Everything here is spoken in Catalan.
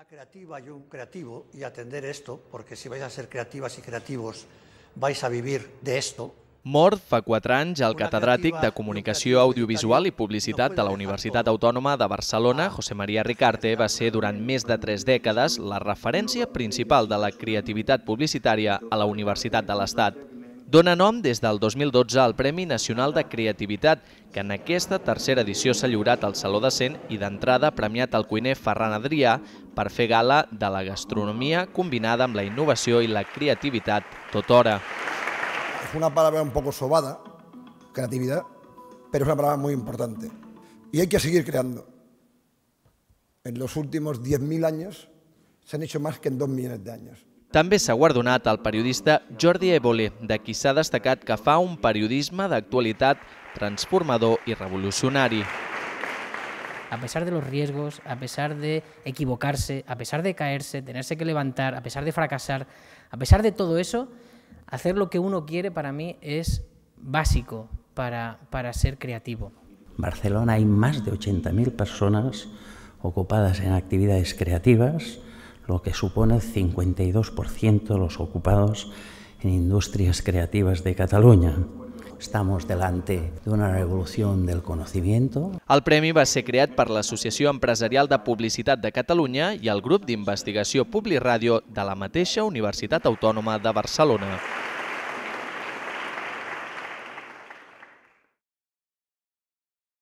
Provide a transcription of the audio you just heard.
una creativa y un creativo y atender esto, porque si vais a ser creativas y creativos, vais a vivir de esto. Mort fa 4 anys el catedràtic de Comunicació Audiovisual i Publicitat de la Universitat Autònoma de Barcelona, José María Ricarte, va ser durant més de tres dècades la referència principal de la creativitat publicitària a la Universitat de l'Estat. Dóna nom des del 2012 al Premi Nacional de Creativitat, que en aquesta tercera edició s'ha lliurat al Saló de Cent i d'entrada premiat al cuiner Ferran Adrià per fer gala de la gastronomia combinada amb la innovació i la creativitat tot hora. És una paraula un poco sobada, creativitat, però és una paraula molt important. I hay que seguir creando. En los últimos 10.000 años se han hecho más que en 2 millones de años. També s'ha guardonat el periodista Jordi Évole, de qui s'ha destacat que fa un periodisme d'actualitat transformador i revolucionari. a pesar de los riesgos, a pesar de equivocarse, a pesar de caerse, tenerse que levantar, a pesar de fracasar, a pesar de todo eso, hacer lo que uno quiere para mí es básico para, ser creativo. En Barcelona hay más de 80.000 personas ocupadas en actividades creativas, lo que supone el 52% de los ocupados en industrias creativas de Cataluña. estamos delante de una revolución del conocimiento. El premi va ser creat per l'Associació Empresarial de Publicitat de Catalunya i el grup d'investigació Publiràdio de la mateixa Universitat Autònoma de Barcelona.